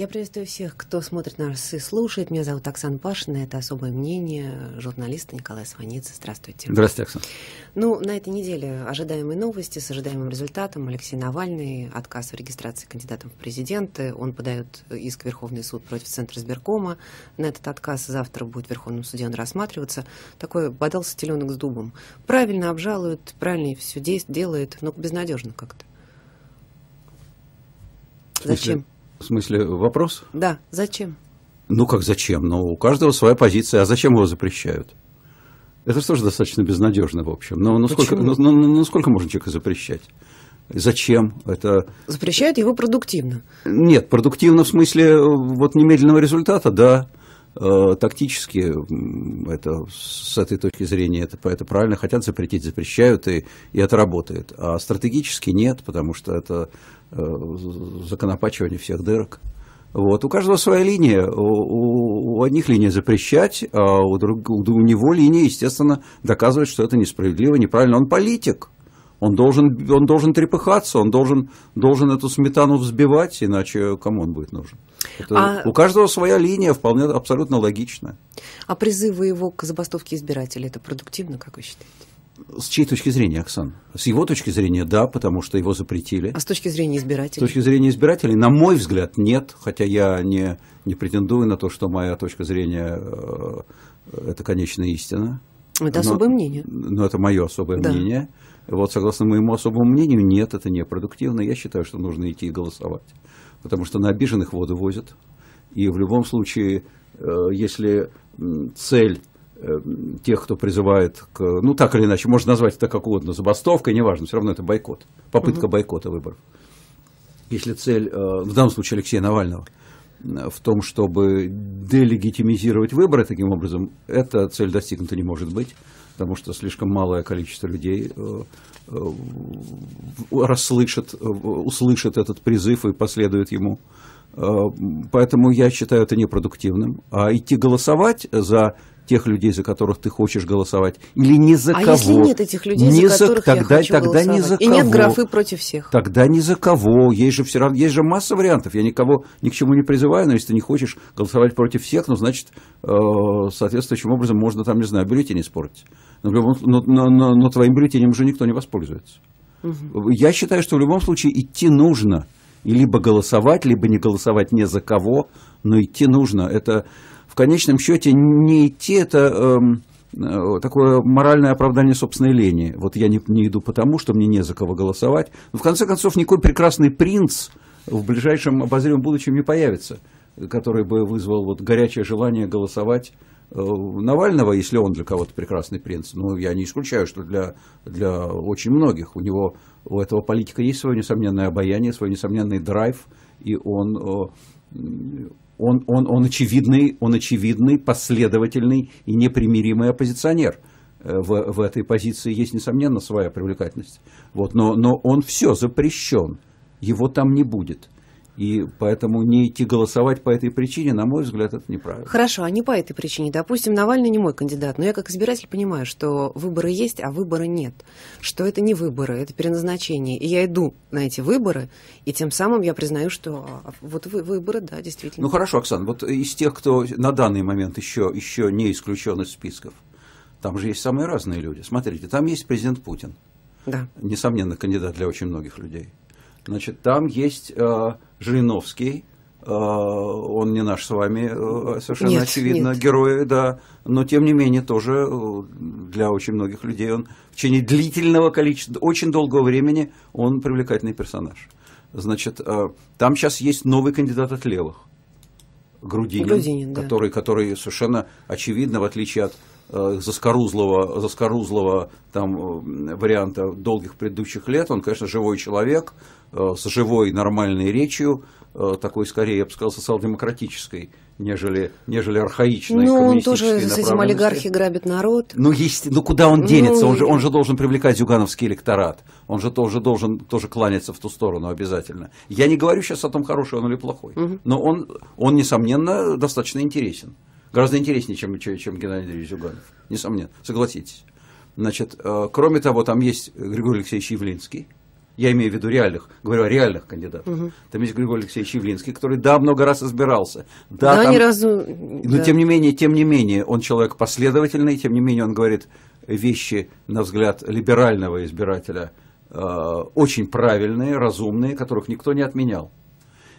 Я приветствую всех, кто смотрит нас и слушает. Меня зовут Оксана Пашина, это «Особое мнение», журналист Николай Сванец. Здравствуйте. Здравствуйте, Оксана. Ну, на этой неделе ожидаемые новости с ожидаемым результатом. Алексей Навальный, отказ в регистрации кандидатом в президенты. Он подает иск в Верховный суд против Центра сберкома. На этот отказ завтра будет в Верховном суде он рассматриваться. Такой бодался теленок с дубом. Правильно обжалуют, правильно все делает, но безнадежно как-то. Зачем? В смысле, вопрос? Да, зачем? Ну как зачем? Ну, у каждого своя позиция. А зачем его запрещают? Это тоже достаточно безнадежно, в общем. Но, ну, но, ну, сколько, но, но, но сколько можно человека запрещать? Зачем это? Запрещают его продуктивно. Нет, продуктивно в смысле э, вот немедленного результата, да. Э, тактически это, с этой точки зрения это, это правильно, хотят запретить, запрещают и, и это работает. А стратегически нет, потому что это э, законопачивание всех дырок. Вот. У каждого своя линия. У, у одних линия запрещать, а у, друг, у него линия, естественно, доказывает, что это несправедливо, неправильно. Он политик. Он должен, он должен трепыхаться, он должен, должен эту сметану взбивать, иначе кому он будет нужен? Это, а... У каждого своя линия, вполне абсолютно логичная. А призывы его к забастовке избирателей, это продуктивно, как вы считаете? С чьей точки зрения, Оксан? С его точки зрения, да, потому что его запретили. А с точки зрения избирателей? С точки зрения избирателей, на мой взгляд, нет, хотя я не, не претендую на то, что моя точка зрения э, – это конечная истина. Это особое мнение. Но это мое особое да. мнение. Вот, согласно моему особому мнению, нет, это не продуктивно. Я считаю, что нужно идти и голосовать. Потому что на обиженных воду возят. И в любом случае, э, если цель э, тех, кто призывает к, ну так или иначе, можно назвать это как угодно, забастовкой, неважно, все равно это бойкот, попытка угу. бойкота выборов. Если цель, э, в данном случае Алексея Навального, в том, чтобы делегитимизировать выборы таким образом, эта цель достигнута не может быть потому что слишком малое количество людей э, э, расслышит, услышит этот призыв и последует ему. Э, поэтому я считаю это непродуктивным. А идти голосовать за тех людей, за которых ты хочешь голосовать, или не за а кого. А если нет этих людей, не за которых тогда, я хочу тогда голосовать? Не за И кого. нет графы против всех. Тогда не за кого. Есть же, все равно, есть же масса вариантов. Я никого ни к чему не призываю, но если ты не хочешь голосовать против всех, ну, значит, э, соответствующим образом можно там, не знаю, бюллетень испортить но, но, но, но твоим бюллетенем уже никто не воспользуется. Угу. Я считаю, что в любом случае идти нужно. И либо голосовать, либо не голосовать ни за кого, но идти нужно. Это в конечном счете не идти, это эм, э, такое моральное оправдание собственной лени. Вот я не, не иду потому, что мне не за кого голосовать. Но в конце концов, никакой прекрасный принц в ближайшем обозримом будущем не появится, который бы вызвал вот горячее желание голосовать Э, Навального, если он для кого-то прекрасный принц, ну, я не исключаю, что для, для очень многих. У него, у этого политика есть свое несомненное обаяние, свой несомненный драйв, и он, э, он, он, он, очевидный, он очевидный, последовательный и непримиримый оппозиционер. Э, в, в этой позиции есть, несомненно, своя привлекательность. Вот, но, но он все запрещен, его там не будет. И поэтому не идти голосовать по этой причине, на мой взгляд, это неправильно. Хорошо, а не по этой причине. Допустим, Навальный не мой кандидат, но я как избиратель понимаю, что выборы есть, а выбора нет. Что это не выборы, это переназначение. И я иду на эти выборы, и тем самым я признаю, что а, а, вот вы, выборы, да, действительно. Ну хорошо, Оксана. вот из тех, кто на данный момент еще, еще не исключен из списков, там же есть самые разные люди. Смотрите, там есть президент Путин. Да. Несомненно, кандидат для очень многих людей. Значит, там есть... А, Жириновский, э, он не наш с вами, э, совершенно нет, очевидно, нет. герой, да, но тем не менее тоже э, для очень многих людей он в течение длительного количества, очень долгого времени он привлекательный персонаж. Значит, там сейчас есть новый кандидат от левых. Грудинин, Грудинин который, да. который совершенно очевидно, в отличие от Э, заскорузлого, заскорузлого там, э, варианта долгих предыдущих лет. Он, конечно, живой человек, э, с живой нормальной речью, такой скорее, я бы сказал, социал-демократической, нежели, нежели архаичной. Ну, он тоже с этим олигархи грабит народ. Ну, есть, ну куда он ну, денется? Ну, он, же, он же должен привлекать зюгановский электорат. Он же тоже должен тоже кланяться в ту сторону обязательно. Я не говорю сейчас о том, хороший он или плохой. Угу. Но он, он, несомненно, достаточно интересен гораздо интереснее, чем, чем Геннадий Андреевич Зюганов. Несомненно, согласитесь. Значит, э, кроме того, там есть Григорий Алексеевич Явлинский, я имею в виду реальных, говорю о реальных кандидатах. Угу. Там есть Григорий Алексеевич Явлинский, который, да, много раз избирался. Да, да там, ни разу... Но да. тем не менее, тем не менее, он человек последовательный, тем не менее он говорит вещи, на взгляд либерального избирателя, э, очень правильные, разумные, которых никто не отменял.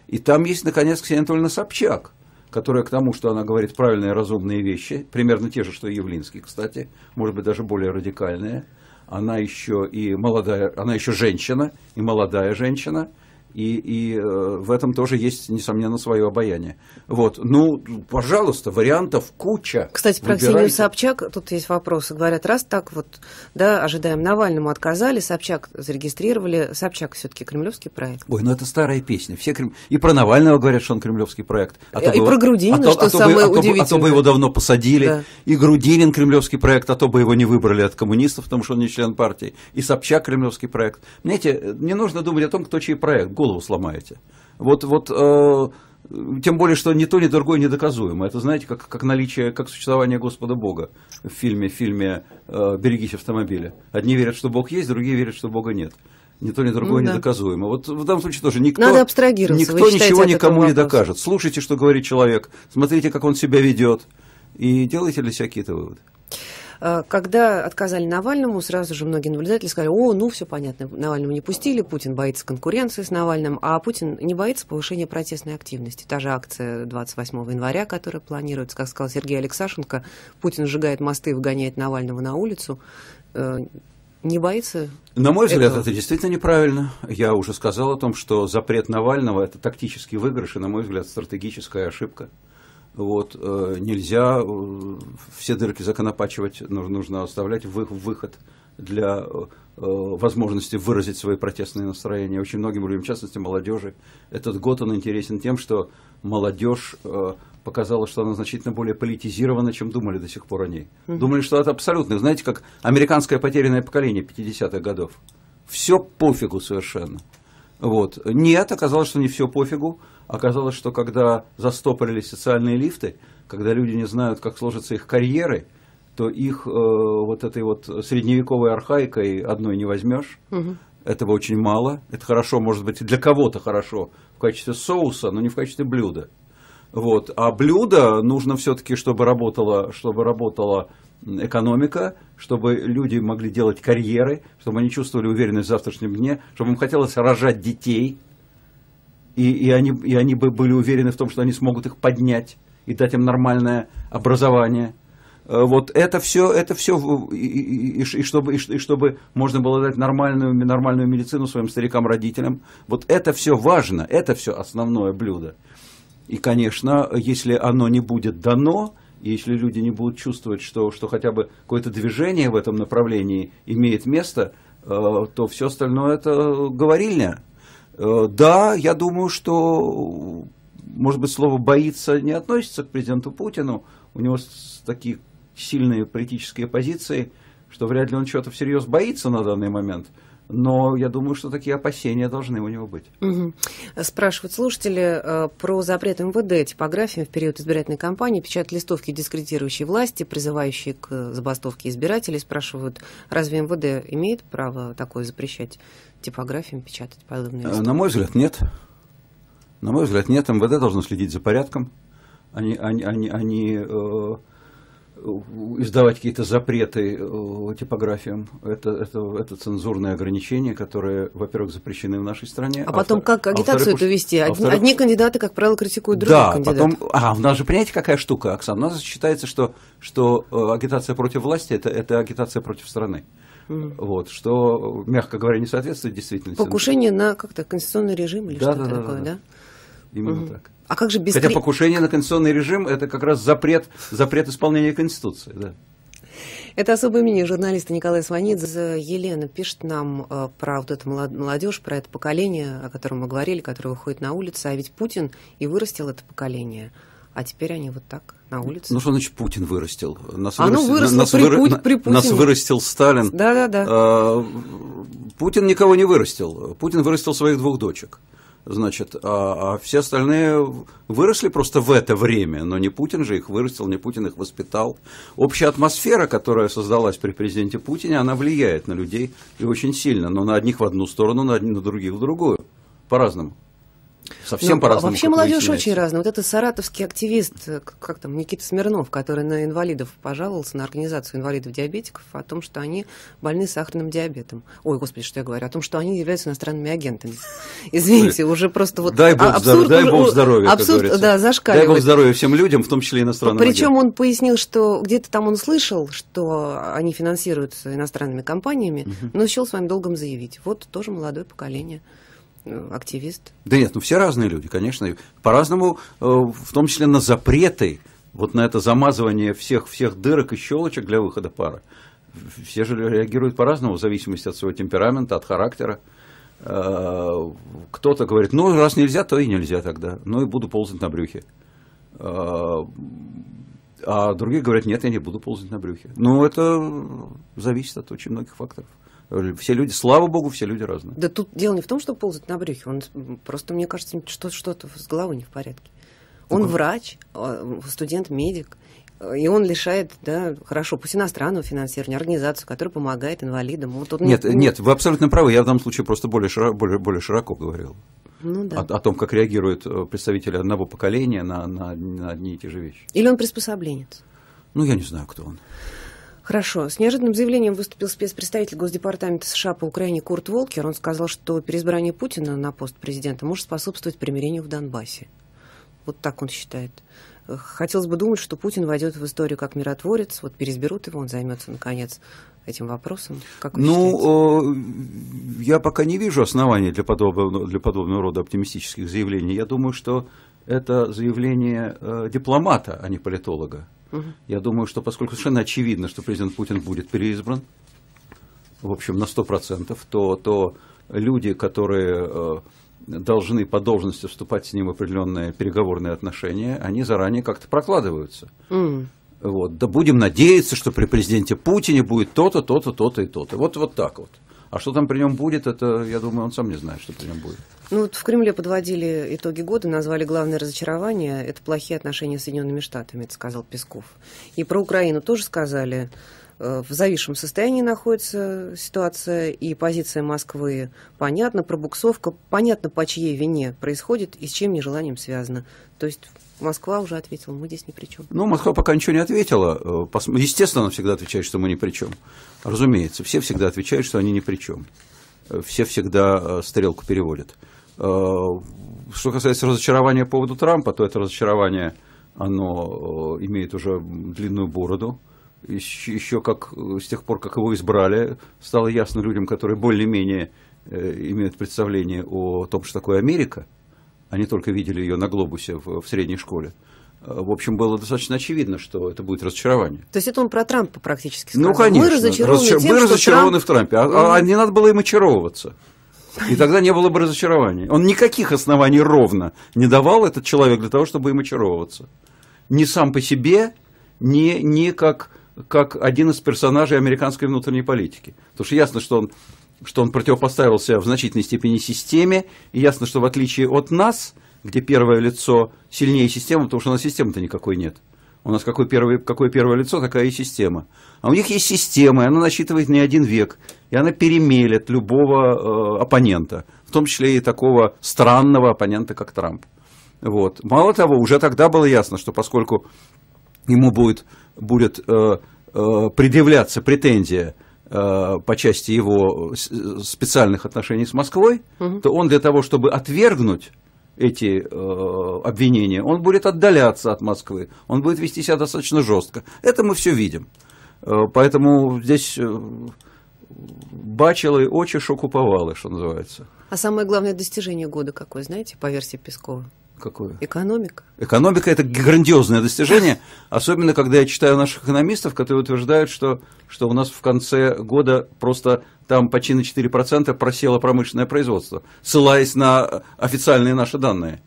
И там есть, наконец, Ксения Анатольевна Собчак, которая к тому, что она говорит правильные разумные вещи, примерно те же, что и Явлинский, кстати, может быть, даже более радикальные. Она еще и молодая, она еще женщина, и молодая женщина, и, и э, в этом тоже есть, несомненно, свое обаяние. Вот. Ну, пожалуйста, вариантов куча. Кстати, про Ксению Собчак тут есть вопросы. Говорят, раз так вот, да, ожидаем Навальному, отказали, Собчак зарегистрировали. Собчак все-таки кремлевский проект. Ой, ну это старая песня. Все крем... И про Навального говорят, что он кремлевский проект. А и, и бы... про Грудинина, а то, что а то самое а бы, а то, удивительное. А то бы его давно посадили. Да. И Грудинин кремлевский проект, а то бы его не выбрали от коммунистов, потому что он не член партии. И Собчак кремлевский проект. Знаете, не нужно думать о том, кто чей проект голову сломаете. Вот, вот э, тем более, что ни то, ни другое недоказуемо. Это, знаете, как, как наличие, как существование Господа Бога в фильме, в фильме э, «Берегись автомобиля». Одни верят, что Бог есть, другие верят, что Бога нет. Ни то, ни другое ну, да. недоказуемо. Вот в данном случае тоже никто, Надо абстрагироваться. никто ничего никому не докажет. Слушайте, что говорит человек, смотрите, как он себя ведет, и делайте для себя какие-то выводы. Э, когда отказали Навальному, сразу же многие наблюдатели сказали, о, ну все понятно, Навального не пустили, Путин боится конкуренции с Навальным, а Путин не боится повышения протестной активности. Та же акция 28 января, которая планируется, как сказал Сергей Алексашенко, Путин сжигает мосты и выгоняет Навального на улицу э, не боится? На мой взгляд, этого? это действительно неправильно. Я уже сказал о том, что запрет Навального – это тактический выигрыш и, на мой взгляд, стратегическая ошибка. Вот, э, нельзя э, все дырки законопачивать, нужно оставлять выход для э, возможности выразить свои протестные настроения. Очень многим людям, в частности молодежи, этот год он интересен тем, что молодежь показала, что она значительно более политизирована, чем думали до сих пор о ней. Mm -hmm. Думали, что это абсолютно, знаете, как американское потерянное поколение 50-х годов. Все пофигу совершенно. Вот. Нет, оказалось, что не все пофигу. Оказалось, что когда застопорились социальные лифты, когда люди не знают, как сложатся их карьеры, то их э, вот этой вот средневековой архаикой одной не возьмешь. Угу. Этого очень мало. Это хорошо, может быть, для кого-то хорошо в качестве соуса, но не в качестве блюда. Вот. А блюдо нужно все-таки, чтобы работала, чтобы работала экономика, чтобы люди могли делать карьеры, чтобы они чувствовали уверенность в завтрашнем дне, чтобы им хотелось рожать детей – и, и, они, и они бы были уверены в том, что они смогут их поднять и дать им нормальное образование. Э, вот это все, это все и, и, и, чтобы, и, и чтобы можно было дать нормальную, нормальную медицину своим старикам-родителям. Вот это все важно, это все основное блюдо. И, конечно, если оно не будет дано, если люди не будут чувствовать, что, что хотя бы какое-то движение в этом направлении имеет место, э, то все остальное это э, говорильня. Э, да, я думаю, что, может быть, слово «боится» не относится к президенту Путину. У него такие сильные политические позиции, что вряд ли он чего-то всерьез боится на данный момент. Но я думаю, что такие опасения должны у него быть. Угу. Спрашивают слушатели э, про запрет МВД типографии в период избирательной кампании печатать листовки дискредитирующие власти, призывающие к забастовке избирателей. Спрашивают, разве МВД имеет право такое запрещать? типографиями печатать подобные э, листы? На мой взгляд, нет. На мой взгляд, нет. МВД должно следить за порядком. Они, они, они, они э, издавать какие-то запреты э, типографиям. Это, это, это цензурные ограничения, которые, во-первых, запрещены в нашей стране. А, а потом а как агитацию а это вести? Одни, одни кандидаты, как правило, критикуют других да, кандидатов. Потом... А, у нас же, понимаете, какая штука, Оксана? У нас считается, что, что э, агитация против власти это, – это агитация против страны. Угу mm. вот, что, мягко говоря, не соответствует действительности. Покушение на как-то конституционный режим или да, что-то да, такое, да? да? Именно mm. так. А как же без... Хотя покушение на конституционный режим – это как раз запрет, запрет исполнения Конституции, да. Это особое мнение журналиста Николая Сванидзе. Елена пишет нам э, про вот эту молодежь, про это поколение, о котором мы говорили, которое выходит на улицу. А ведь Путин и вырастил это поколение – а теперь они вот так на ну, улице. Ну что значит Путин вырастил? Нас, Оно а, ну, вырастил, выросло нас, при, выра... при Путине. нас вырастил Сталин. Да, да, да. А, Путин никого не вырастил. Путин вырастил своих двух дочек. Значит, а, а все остальные выросли просто в это время, но не Путин же их вырастил, не Путин их воспитал. Общая атмосфера, которая создалась при президенте Путине, она влияет на людей и очень сильно, но на одних в одну сторону, на, одни, на других в другую, по-разному совсем ну, по-разному. А вообще молодежь очень разная. Вот этот саратовский активист, э, как там, Никита Смирнов, который на инвалидов пожаловался, на организацию инвалидов-диабетиков, о том, что они больны сахарным диабетом. Ой, господи, что я говорю? О том, что они являются иностранными агентами. Извините, уже просто вот... Дай бог а, абсурд, здоровья, дай бог здоровья, абсурд, да, зашкаливает. Дай бог здоровья всем людям, в том числе иностранным Причем он пояснил, что где-то там он слышал, что они финансируются иностранными компаниями, угу. но счел вами долгом заявить. Вот тоже молодое поколение. Э, активист? Да нет, ну все разные люди, конечно. По-разному, э, в том числе на запреты, вот на это замазывание всех, всех дырок и щелочек для выхода пара. Все же реагируют по-разному, в зависимости от своего темперамента, от характера. Э, кто-то говорит, ну раз нельзя, то и нельзя тогда, ну и буду ползать на брюхе. А другие говорят, нет, я не буду ползать на брюхе. Ну, это зависит от очень многих факторов. Все люди, слава богу, все люди разные. Да тут дело не в том, что ползать на брюхе. Он просто, мне кажется, что-то что с головой не в порядке. Он Такой. врач, а, студент-медик, и он лишает, да, хорошо, пусть иностранного финансирования, организацию, которая помогает инвалидам. Вот он, нет, ну, нет, вы абсолютно правы, я в данном случае просто более, широ, более, более широко говорил. Ну, да. о, о том, как реагируют э, представители одного поколения на, на, на одни и те же вещи. Или он приспособленец? Ну, я не знаю, кто он. Хорошо. С неожиданным заявлением выступил спецпредставитель Госдепартамента США по Украине Курт Волкер. Он сказал, что переизбрание Путина на пост президента может способствовать примирению в Донбассе. Вот так он считает. Э, хотелось бы думать, что Путин войдет в историю как миротворец. Вот переизберут его, он займется, наконец, этим вопросом? Как ну, считаете? Э, я пока не вижу оснований для подобного, для подобного рода оптимистических заявлений. Я думаю, что это заявление э, дипломата, а не политолога. Я думаю, что поскольку совершенно очевидно, что президент Путин будет переизбран, в общем, на 100%, то, то люди, которые э, должны по должности вступать с ним в определенные переговорные отношения, они заранее как-то прокладываются. Mm. Вот. Да будем надеяться, что при президенте Путине будет то-то, то-то, то-то и то-то. Вот, вот так вот. А что там при нем будет, это, я думаю, он сам не знает, что при нем будет. Ну вот в Кремле подводили итоги года, назвали главное разочарование – это плохие отношения с Соединенными Штатами, это сказал Песков. И про Украину тоже сказали, э, в зависшем состоянии находится ситуация, и позиция Москвы понятна, пробуксовка понятно, по чьей вине происходит и с чем нежеланием связано. То есть Москва уже ответила, мы здесь ни при чем. Ну, Москва пока ничего не ответила. Э, естественно, она всегда отвечает, что мы ни при чем. Разумеется, все всегда отвечают, что они ни при чем. Э, все всегда э, стрелку переводят. Что касается разочарования по поводу Трампа, то это разочарование, оно имеет уже длинную бороду. Еще как, с тех пор, как его избрали, стало ясно людям, которые более-менее имеют представление о том, что такое Америка – они только видели ее на глобусе в, в средней школе. В общем, было достаточно очевидно, что это будет разочарование. То есть это он про Трампа практически ну, сказал. Ну, конечно. Мы разочарованы, Разочар... тем, мы разочарованы Трамп... в Трампе. А, а не надо было им очаровываться. И тогда не было бы разочарования. Он никаких оснований ровно не давал этот человек для того, чтобы им очаровываться. Ни сам по себе, ни, ни как, как один из персонажей американской внутренней политики. Потому что ясно, что он что он противопоставился в значительной степени системе, и ясно, что в отличие от нас, где первое лицо сильнее системы, потому что у нас системы-то никакой нет. У нас какое первое, какое первое лицо, такая и система. А у них есть система, и она насчитывает не один век, и она перемелет любого э, оппонента, в том числе и такого странного оппонента, как Трамп. Вот. Мало того, уже тогда было ясно, что поскольку ему будет, будет э, э, предъявляться претензия Э, по части его специальных отношений с Москвой, угу. то он для того, чтобы отвергнуть эти э, обвинения, он будет отдаляться от Москвы, он будет вести себя достаточно жестко. Это мы все видим. Э, поэтому здесь э, бачилы очи шокуповалы, что называется. А самое главное достижение года какое, знаете, по версии Пескова? Какое? Экономика. Экономика – это грандиозное достижение, особенно когда я читаю наших экономистов, которые утверждают, что, что у нас в конце года просто там почти на 4% просело промышленное производство, ссылаясь на официальные наши данные.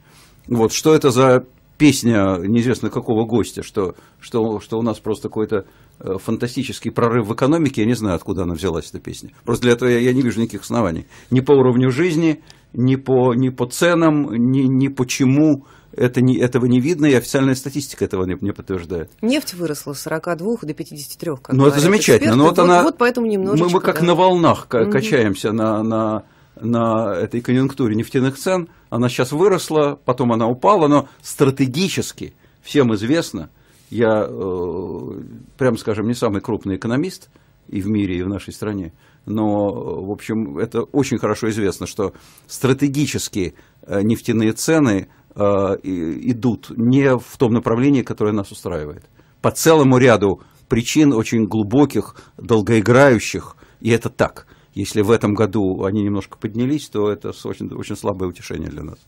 Вот, что это за песня неизвестно какого гостя, что, что, что у нас просто какой-то э, фантастический прорыв в экономике, я не знаю, откуда она взялась, эта песня. Просто для этого я, я не вижу никаких оснований. Ни по уровню жизни, ни по, ни по ценам, ни, ни почему это не, этого не видно, и официальная статистика этого не, не подтверждает. Нефть выросла с 42 до 53, как Ну, это замечательно. но вот, вот, она, вот поэтому немножечко... Мы, мы как да. на волнах угу. качаемся на, на, на этой конъюнктуре нефтяных цен. Она сейчас выросла, потом она упала, но стратегически всем известно, я, э, прямо скажем, не самый крупный экономист и в мире, и в нашей стране, но, в общем, это очень хорошо известно, что стратегически э, нефтяные цены э, идут не в том направлении, которое нас устраивает. По целому ряду причин очень глубоких, долгоиграющих, и это так. Если в этом году они немножко поднялись, то это очень, очень слабое утешение для нас.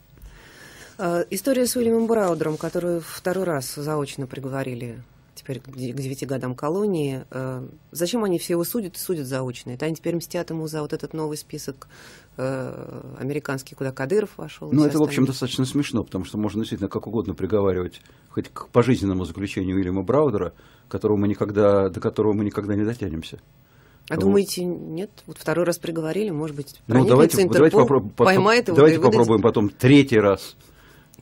Э, история с Уильямом Браудером, которую второй раз заочно приговорили теперь к девяти годам колонии. Э, зачем они все его судят? Судят заочно. Это они теперь мстят ему за вот этот новый список э, американский, куда Кадыров вошел. Ну, это, остальные. в общем, достаточно смешно, потому что можно действительно как угодно приговаривать хоть к пожизненному заключению Уильяма Браудера, которого мы никогда, до которого мы никогда не дотянемся. А вот. думаете, нет? Вот второй раз приговорили, может быть, ну, давайте, Интерпол, давайте попро- поймает его Давайте попробуем потом третий раз.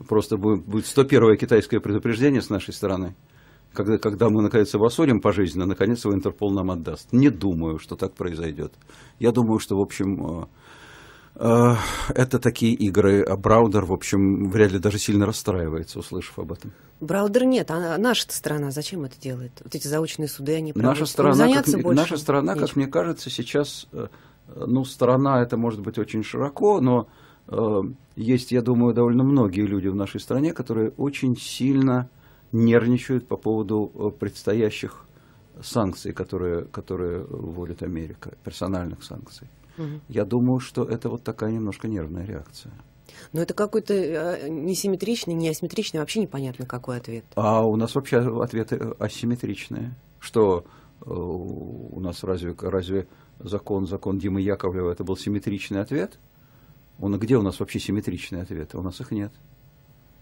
Просто будет 101-е китайское предупреждение с нашей стороны когда, когда мы, наконец, его осудим пожизненно, наконец, его Интерпол нам отдаст. Не думаю, что так произойдет. Я думаю, что, в общем, э, э, это такие игры. А Браудер, в общем, вряд ли даже сильно расстраивается, услышав об этом. Браудер нет, а наша страна зачем это делает? Вот эти заочные суды, они правда, наша страна, как, наша страна, как мне кажется, сейчас, э, ну, страна, это может быть очень широко, но э, есть, я думаю, довольно многие люди в нашей стране, которые очень сильно э, нервничают по поводу э, предстоящих санкций, которые, которые вводит Америка, персональных санкций. Угу. Я думаю, что это вот такая немножко нервная реакция. Но это какой-то э, несимметричный, неасимметричный, вообще непонятно какой ответ. А у нас вообще ответы э, асимметричные. Что у нас разве, разве закон, закон Димы Яковлева, это был симметричный ответ? Он, где у нас вообще симметричные ответы? У нас их нет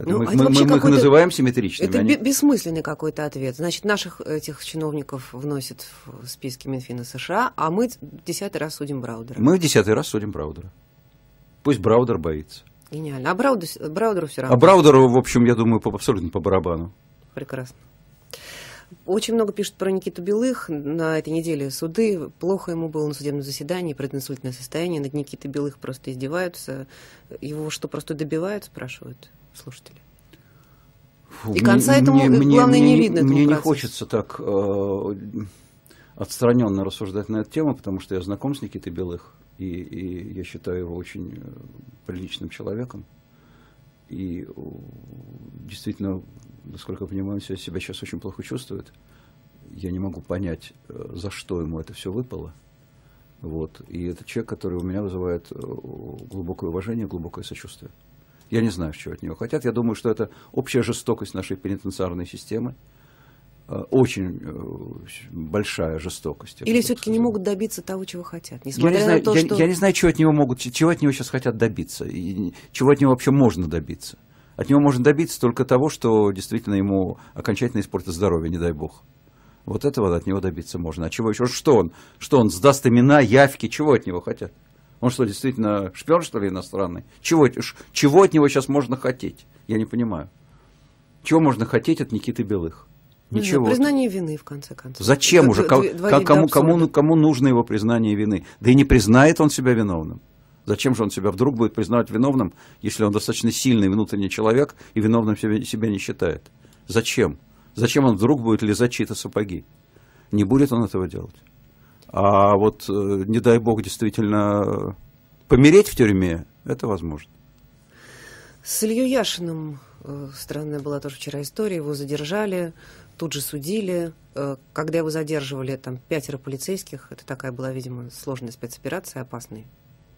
ну, мы, это мы, мы их называем симметричными. Это они... бессмысленный какой-то ответ. Значит, наших этих чиновников вносят в списки Минфина США, а мы десятый раз судим Браудера. Мы десятый раз судим Браудера. Пусть Браудер боится. Гениально. А Браудер, Браудеру все равно. А Браудеру, в общем, я думаю, по, абсолютно по барабану. Прекрасно. Очень много пишут про Никиту Белых. На этой неделе суды. Плохо ему было на судебном заседании, преднасультное состояние. Над Никитой Белых просто издеваются. Его что, просто добивают, спрашивают? слушатели? Фу, И конца мне, этому, мне, главное, мне, не видно. Мне не хочется так э, отстраненно рассуждать на эту тему, потому что я знаком с Никитой Белых, и, и я считаю его очень э, приличным человеком. И действительно, насколько я понимаю, он себя сейчас очень плохо чувствует. Я не могу понять, э, за что ему это все выпало. Вот. И это человек, который у меня вызывает э, глубокое уважение, глубокое сочувствие. Я не знаю, чего от него хотят. Я думаю, что это общая жестокость нашей пенитенциарной системы. Э, очень э, большая жестокость. Или все-таки не могут добиться того, чего хотят? Я не, знаю, то, я, что... я не знаю, чего от него могут, чего от него сейчас хотят добиться, и чего от него вообще можно добиться. От него можно добиться только того, что действительно ему окончательно испортит здоровье, не дай бог. Вот этого от него добиться можно. А чего еще? Что он? Что он сдаст имена, явки? Чего от него хотят? Он что, действительно шпион, что ли, иностранный? Чего, чего от него сейчас можно хотеть? Я не понимаю. Чего можно хотеть от Никиты Белых? Ну, Ничего. Да, признание вины, в конце концов. Зачем это уже? Кому, кому, кому, кому нужно его признание вины? Да и не признает он себя виновным. Зачем же он себя вдруг будет признавать виновным, если он достаточно сильный внутренний человек и виновным себя, себя не считает? Зачем? Зачем он вдруг будет лизать чьи-то сапоги? Не будет он этого делать. А вот, э, не дай бог, действительно помереть в тюрьме, это возможно. С Илью Яшиным э, странная была тоже вчера история. Его задержали, тут же судили. Э, когда его задерживали, там пятеро полицейских. Это такая была, видимо, сложная спецоперация, опасный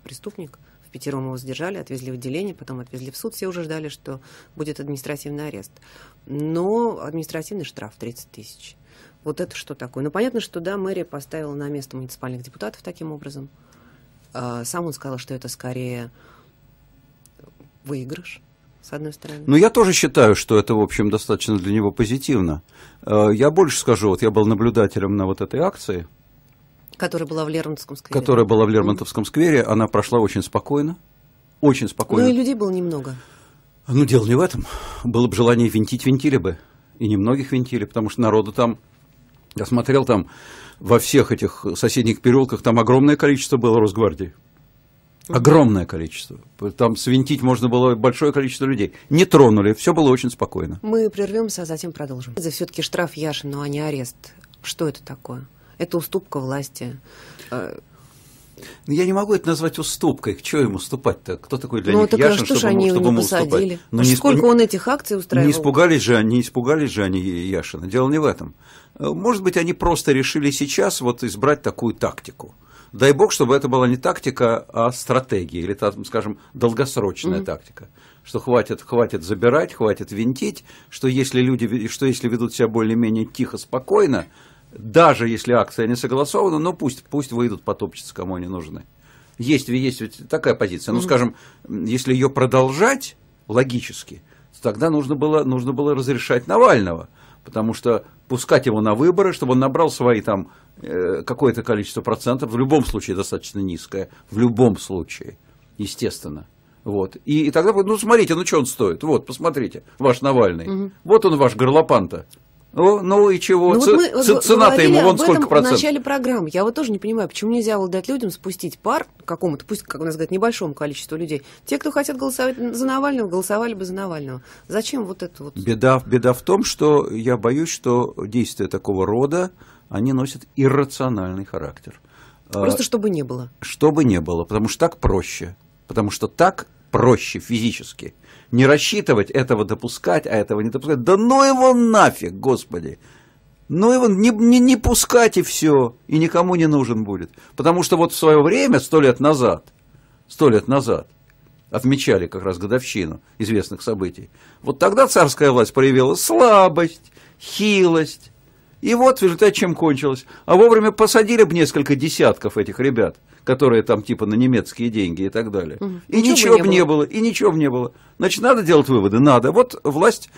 преступник. В пятером его задержали, отвезли в отделение, потом отвезли в суд. Все уже ждали, что будет административный арест. Но административный штраф 30 тысяч. Вот это что такое? Ну, понятно, что, да, мэрия поставила на место муниципальных депутатов таким образом. А, сам он сказал, что это скорее выигрыш, с одной стороны. Ну, я тоже считаю, что это, в общем, достаточно для него позитивно. А, я больше скажу, вот я был наблюдателем на вот этой акции. Которая была в Лермонтовском сквере. Которая была в Лермонтовском сквере. Она прошла очень спокойно. Очень спокойно. Ну, и людей было немного. Ну, дело не в этом. Было бы желание винтить, винтили бы. И немногих винтили, потому что народу там я смотрел там во всех этих соседних переулках, там огромное количество было Росгвардии. Огромное количество. Там свинтить можно было большое количество людей. Не тронули, все было очень спокойно. Мы прервемся, а затем продолжим. Это все-таки штраф Яшину, а не арест. Что это такое? Это уступка власти. А, ну, я не могу это назвать уступкой. К чему им уступать-то? Кто такой для ну, них так Яшин, что чтобы, они чтобы ему посадили? Но ну, а не сколько исп... он этих акций устраивал? Не испугались же, не испугались же они Яшина. Дело не в этом. Э, может быть, они просто решили сейчас вот избрать такую тактику. Дай бог, чтобы это была не тактика, а стратегия, или, скажем, долгосрочная mm-hmm. тактика что хватит, хватит забирать, хватит винтить, что если люди, что если ведут себя более-менее тихо, спокойно, даже если акция не согласована, но ну, пусть, пусть выйдут, потопчутся, кому они нужны. Есть, есть ведь такая позиция. Ну, скажем, если ее продолжать логически, то тогда нужно было, нужно было разрешать Навального, потому что пускать его на выборы, чтобы он набрал свои там э, какое-то количество процентов, в любом случае достаточно низкое, в любом случае, естественно. Вот. И, и тогда, ну, смотрите, ну, что он стоит? Вот, посмотрите, ваш Навальный. Угу. Вот он, ваш горлопанта. Ну, ну и чего? Ну, вот мы цена-то ему вон сколько процентов. В начале программы. Я вот тоже не понимаю, почему нельзя вот дать людям спустить пар какому-то, пусть, как у нас говорят, небольшому количеству людей. Те, кто хотят голосовать за Навального, голосовали бы за Навального. Зачем вот это вот? Беда, беда в том, что я боюсь, что действия такого рода, они носят иррациональный характер. А, Просто чтобы не было. Чтобы не было, потому что так проще. Потому что так проще физически не рассчитывать, этого допускать, а этого не допускать. Да ну его нафиг, Господи! Ну его не, не, не пускать и все, и никому не нужен будет. Потому что вот в свое время, сто лет назад, сто лет назад, отмечали как раз годовщину известных событий, вот тогда царская власть проявила слабость, хилость, и вот в результате чем кончилось. А вовремя посадили бы несколько десятков этих ребят – которые там типа на немецкие деньги и так далее. Угу. И ничего, ничего бы не, было. было, и ничего бы не было. Значит, надо делать выводы, надо. Вот власть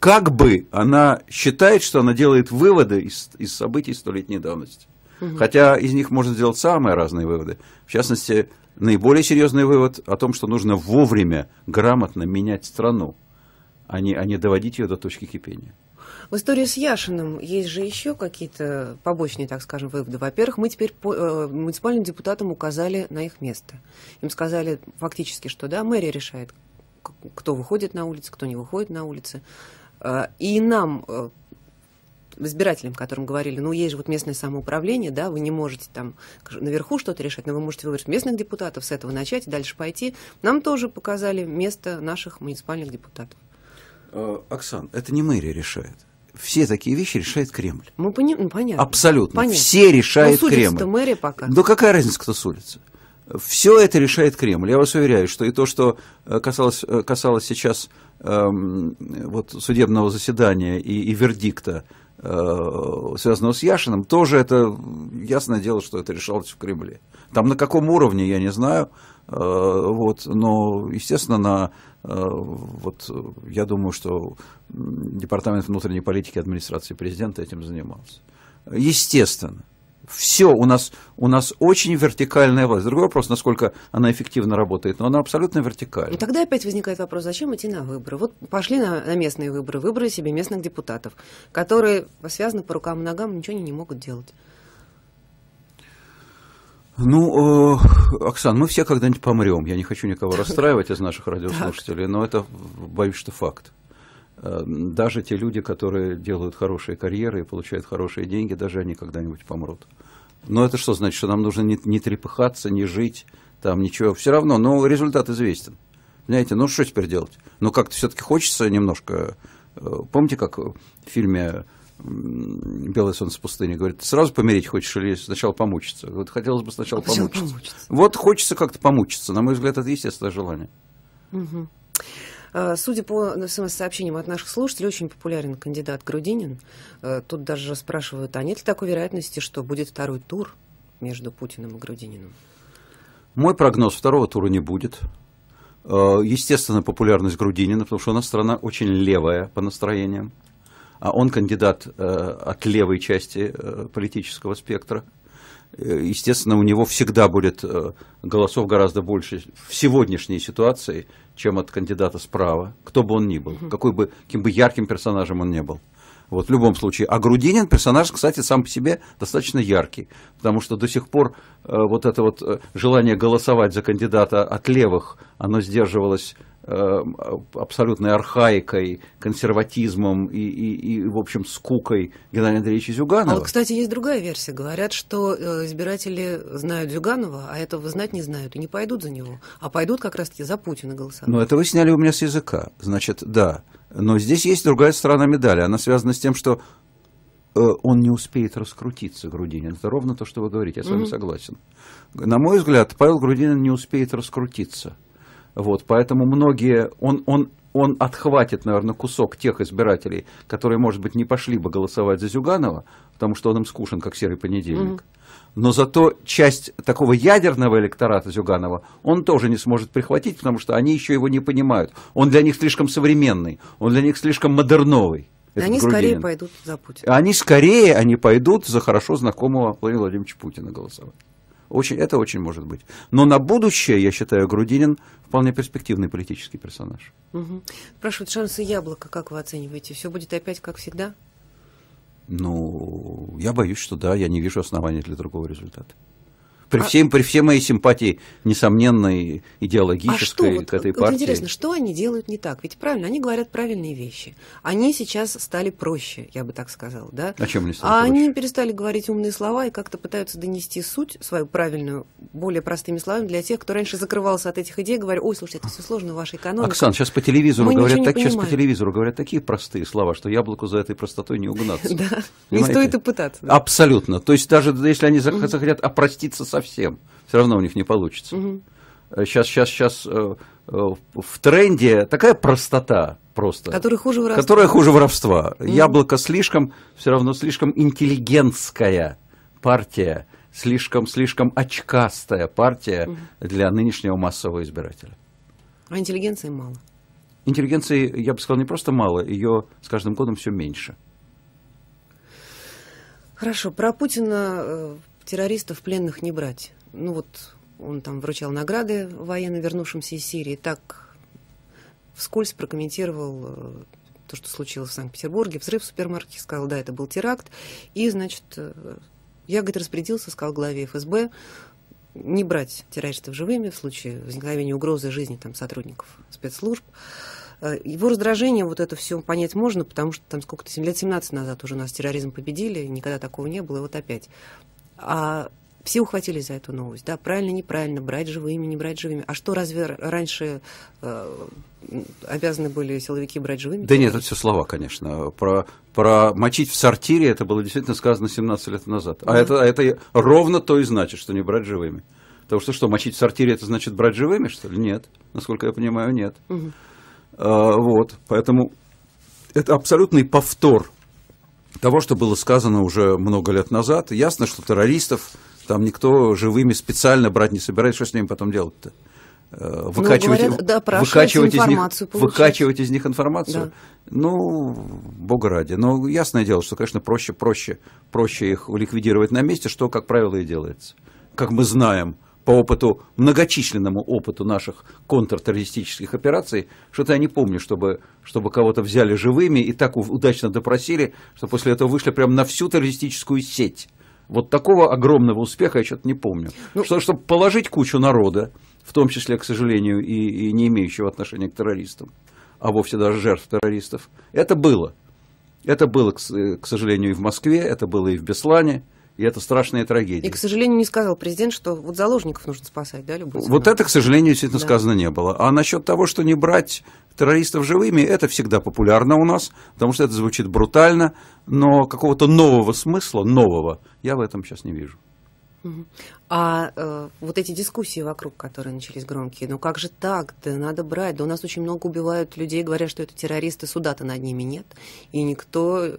как бы она считает, что она делает выводы из, из событий столетней давности. Хотя из них можно сделать самые разные выводы. В частности, наиболее серьезный вывод о том, что нужно вовремя, грамотно менять страну, а не, а не доводить ее до точки кипения. В истории с Яшиным есть же еще какие-то побочные, так скажем, выводы. Во-первых, мы теперь по, э, муниципальным депутатам указали на их место. Им сказали фактически, что да, мэрия решает, кто выходит на улицу, кто не выходит на улицы. Э, и нам, э, избирателям, которым говорили, ну, есть же вот местное самоуправление, да, вы не можете там наверху что-то решать, но вы можете выбрать местных депутатов, с этого начать и дальше пойти. Нам тоже показали место наших муниципальных депутатов. Э, Оксан, это не мэрия решает все такие вещи решает Кремль. Мы ну, пони... ну, понятно. Абсолютно. Понятно. Все ну, решает Но Кремль. мэрия пока. Да какая разница, кто с улицы? Все это решает Кремль. Я вас уверяю, что и то, что э, касалось, э, касалось сейчас эм, вот, судебного заседания и, и вердикта, э, связанного с Яшиным, тоже это, ясное дело, что это решалось в Кремле. Там на каком уровне, я не знаю, э, вот, но, естественно, на Э, вот э, я думаю, что Департамент внутренней политики администрации президента этим занимался. Естественно. Все, у нас, у нас очень вертикальная власть. Другой вопрос, насколько она эффективно работает, но она абсолютно вертикальна. Но ну, тогда опять возникает вопрос, зачем идти на выборы? Вот пошли на, на местные выборы, выбрали себе местных депутатов, которые связаны по рукам и ногам, ничего не, не могут делать. Ну, э, Оксан, мы все когда-нибудь помрем. Я не хочу никого расстраивать из наших радиослушателей, но это, боюсь, что факт. Э, даже те люди, которые делают хорошие карьеры и получают хорошие деньги, даже они когда-нибудь помрут. Но это что значит, что нам нужно не, не трепыхаться, не жить, там ничего. Все равно, но ну, результат известен. Понимаете, ну что теперь делать? Ну как-то все-таки хочется немножко. Э, помните, как в фильме белое солнце пустыни, говорит, сразу помереть хочешь или сначала помучиться? Вот хотелось бы сначала помучиться. помучиться. Вот хочется как-то помучиться. На мой взгляд, это естественное желание. Угу. Судя по смс-сообщениям от наших слушателей, очень популярен кандидат Грудинин. А, тут даже спрашивают, а нет ли такой вероятности, что будет второй тур между Путиным и Грудининым? Мой прогноз, второго тура не будет. А, естественно, популярность Грудинина, потому что у нас страна очень левая по настроениям. А он кандидат э, от левой части э, политического спектра. Э, естественно, у него всегда будет голосов гораздо больше в сегодняшней ситуации, чем от кандидата справа, кто бы он ни был, какой бы, каким бы ярким персонажем он ни был. Вот в любом случае. А Грудинин персонаж, кстати, сам по себе достаточно яркий, потому что до сих пор э, вот это вот э, желание голосовать за кандидата от левых, оно сдерживалось э, абсолютной архаикой, консерватизмом и, и, и, в общем, скукой Геннадия Андреевича а Зюганова. А кстати, есть другая версия. Говорят, что э, избиратели знают Зюганова, а этого знать не знают и не пойдут за него, а пойдут как раз-таки за Путина голосовать. Ну это вы сняли у меня с языка. Значит, да. Но здесь есть другая сторона медали. Она связана с тем, что э, он не успеет раскрутиться, Грудинин. Это ровно то, что вы говорите, я с вами mm-hmm. согласен. На мой взгляд, Павел Грудинин не успеет раскрутиться. Вот, поэтому многие, он, он он отхватит, наверное, кусок тех избирателей, которые, может быть, не пошли бы голосовать за Зюганова, потому что он им скушен, как серый понедельник. Mm-hmm но зато часть такого ядерного электората Зюганова он тоже не сможет прихватить, потому что они еще его не понимают. Он для них слишком современный, он для них слишком модерновый. Они Грудинин. скорее пойдут за Путина. Они скорее они пойдут за хорошо знакомого Владимира Владимировича Путина голосовать. Очень, это очень может быть. Но на будущее, я считаю, Грудинин вполне перспективный политический персонаж. Угу. Спрашивают шансы яблока, как вы оцениваете? Все будет опять как всегда? Ну, я боюсь, что да, я не вижу оснований для другого результата. При, а... всем, при всей моей симпатии, несомненной, идеологической а что, к этой вот партии. интересно, что они делают не так? Ведь правильно, они говорят правильные вещи. Они сейчас стали проще, я бы так сказал Да? О а чем они стали А проще? они перестали говорить умные слова и как-то пытаются донести суть свою правильную, более простыми словами для тех, кто раньше закрывался от этих идей, говоря, ой, слушайте, это все сложно, в вашей экономика. Оксан, сейчас по телевизору, Мы говорят, так, понимаем. сейчас по телевизору говорят такие простые слова, что яблоку за этой простотой не угнаться. Да, не стоит и пытаться. Абсолютно. То есть даже если они захотят опроститься совсем, все равно у них не получится. Угу. Сейчас, э, сейчас, сейчас э, э, в тренде такая простота просто. Которая хуже воровства. Которая хуже воровства. Угу. Яблоко слишком, все равно слишком интеллигентская партия, слишком, слишком очкастая партия угу. для нынешнего массового избирателя. А интеллигенции мало. Интеллигенции, я бы сказал, не просто мало, ее с каждым годом все меньше. Хорошо, про Путина террористов пленных не брать. Ну вот он там вручал награды военно вернувшимся из Сирии, так вскользь прокомментировал э, то, что случилось в Санкт-Петербурге, взрыв в супермаркете, сказал, да, это был теракт. И, значит, э, я, говорит, распорядился, сказал главе ФСБ, не брать террористов живыми в случае возникновения угрозы жизни там, сотрудников спецслужб. Э, его раздражение, вот это все понять можно, потому что там сколько-то, лет 17 назад уже нас терроризм победили, никогда такого не было, и вот опять. А все ухватились за эту новость, да, правильно, неправильно, брать живыми, не брать живыми. А что, разве раньше э, обязаны были силовики брать живыми? Да нет, это все слова, конечно. Про, про мочить в сортире это было действительно сказано 17 лет назад. А да. это, а это ровно то и значит, что не брать живыми. Потому что что, мочить в сортире это значит брать живыми, что ли? Нет. Насколько я понимаю, нет. Угу. А, вот, поэтому это абсолютный повтор того, что было сказано уже много лет назад. Ясно, что террористов там никто живыми специально брать не собирается. Что с ними потом делать-то? Э, ну, выкачивать, ну, говорят, выкачивать, из них, получить. выкачивать из них информацию. Да. Ну, бога ради. Но ну, ясное дело, что, конечно, проще, проще, проще их ликвидировать на месте, что, как правило, и делается. Как мы знаем, по опыту, многочисленному опыту наших контртеррористических операций, что-то я не помню, чтобы, чтобы кого-то взяли живыми и так удачно допросили, что после этого вышли прямо на всю террористическую сеть. Вот такого огромного успеха я что-то не помню. Ну, что, чтобы положить кучу народа, в том числе, к сожалению, и, и не имеющего отношения к террористам, а вовсе даже жертв террористов, это было. Это было, к сожалению, и в Москве, это было и в Беслане, и это страшная трагедия. И, к сожалению, не сказал президент, что вот заложников нужно спасать, да, любой Вот это, к сожалению, действительно да. сказано не было. А насчет того, что не брать террористов живыми, это всегда популярно у нас, потому что это звучит брутально, но какого-то нового смысла, нового, я в этом сейчас не вижу. А э, вот эти дискуссии вокруг, которые начались громкие, ну как же так, да надо брать, да у нас очень много убивают людей, говоря, что это террористы, суда-то над ними нет, и никто э,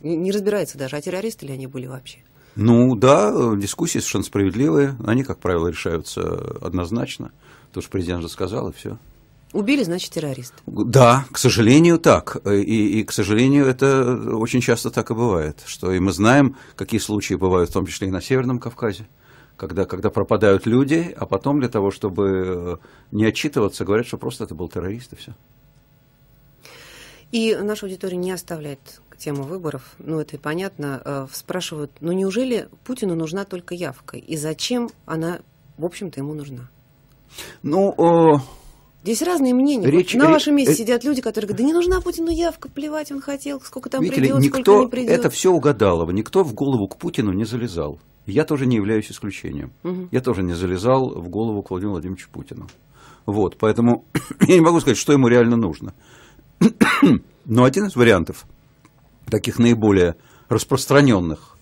не разбирается даже, а террористы ли они были вообще. Ну да, дискуссии совершенно справедливые. Они, как правило, решаются однозначно. То, что президент же сказал, и все. Убили, значит, террорист. Да, к сожалению, так. И, и, к сожалению, это очень часто так и бывает. Что и мы знаем, какие случаи бывают, в том числе и на Северном Кавказе, когда, когда пропадают люди, а потом для того, чтобы э, не отчитываться, говорят, что просто это был террорист, и все. И наша аудитория не оставляет тему выборов, ну это и понятно, э, спрашивают, ну неужели Путину нужна только явка? И зачем она, в общем-то, ему нужна? Ну, Здесь разные мнения. Речь, вот на вашем месте э, сидят люди, которые говорят, да не нужна Путину явка, плевать он хотел, сколько там видите придет, никто сколько не придет. Это все угадалово, никто в голову к Путину не залезал. Я тоже не являюсь исключением. Угу. Я тоже не залезал в голову к Владимиру Владимировичу Путину. Вот, поэтому я не могу сказать, что ему реально нужно. Но один из вариантов – таких наиболее распространенных,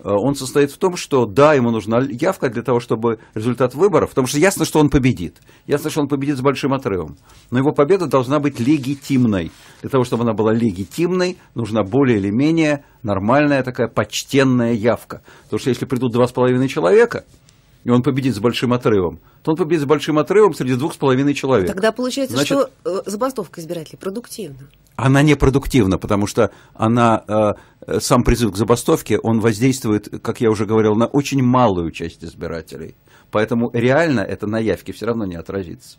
э, он состоит в том, что да, ему нужна явка для того, чтобы результат выборов, потому что ясно, что он победит. Ясно, что он победит с большим отрывом. Но его победа должна быть легитимной. Для того, чтобы она была легитимной, нужна более или менее нормальная такая почтенная явка. Потому что если придут два с половиной человека, и он победит с большим отрывом, то он победит с большим отрывом среди двух с половиной человек. Тогда получается, Значит, что э, забастовка избирателей продуктивна. Она не продуктивна, потому что она, э, сам призыв к забастовке, он воздействует, как я уже говорил, на очень малую часть избирателей. Поэтому реально это на явке все равно не отразится.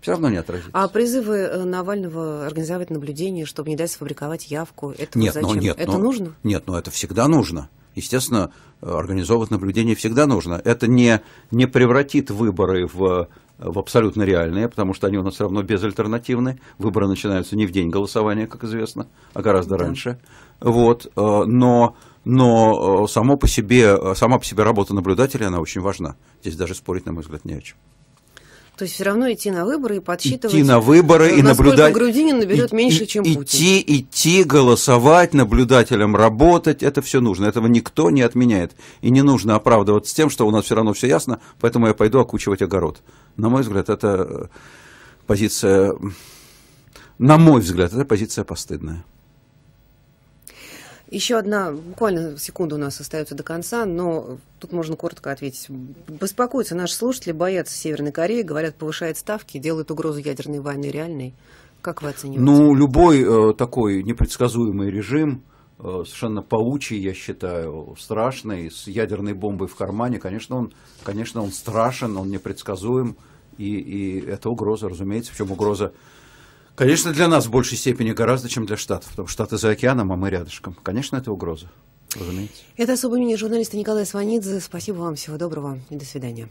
Все равно не отразится. А призывы э, Навального организовать наблюдение, чтобы не дать сфабриковать явку, это нет, зачем? Ну, нет, это ну, нужно? Нет, но ну это всегда нужно. Естественно, организовывать наблюдение всегда нужно. Это не, не превратит выборы в, в абсолютно реальные, потому что они у нас все равно безальтернативны. Выборы начинаются не в день голосования, как известно, а гораздо да. раньше. Вот, э, но но э, само по себе, сама по себе работа наблюдателя, она очень важна. Здесь даже спорить, на мой взгляд, не о чем. То есть все равно идти на выборы и подсчитывать. Идти на выборы и наблюдать. Грудинин наберет и, меньше, чем идти, Путин. Идти, идти, голосовать, наблюдателям работать, это все нужно. Этого никто не отменяет. И не нужно оправдываться тем, что у нас все равно все ясно, поэтому я пойду окучивать огород. На мой взгляд, это э, позиция, на мой взгляд, это позиция постыдная. Еще одна, буквально секунда у нас остается до конца, но тут можно коротко ответить. Беспокоятся наши слушатели, боятся Северной Кореи, говорят, повышает ставки, делают угрозу ядерной войны реальной. Как вы оцениваете? Ну, любой э, такой непредсказуемый режим, э, совершенно паучий, я считаю, страшный, с ядерной бомбой в кармане, конечно, он, конечно, он страшен, он непредсказуем, и, и это угроза, разумеется, в чем угроза Конечно, для нас в большей степени гораздо, чем для Штатов, потому что Штаты за океаном, а мы рядышком. Конечно, это угроза, разумеется. Это особое мнение журналиста Николая Сванидзе. Спасибо вам, всего доброго и до свидания.